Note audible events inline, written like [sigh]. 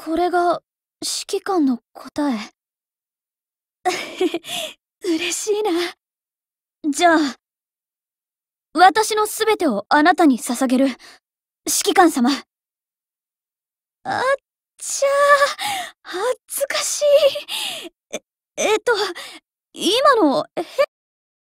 これが指揮官の答え [laughs] 嬉しいなじゃあ私の全てをあなたに捧げる指揮官様あっちゃ恥ずかしいええっと今の変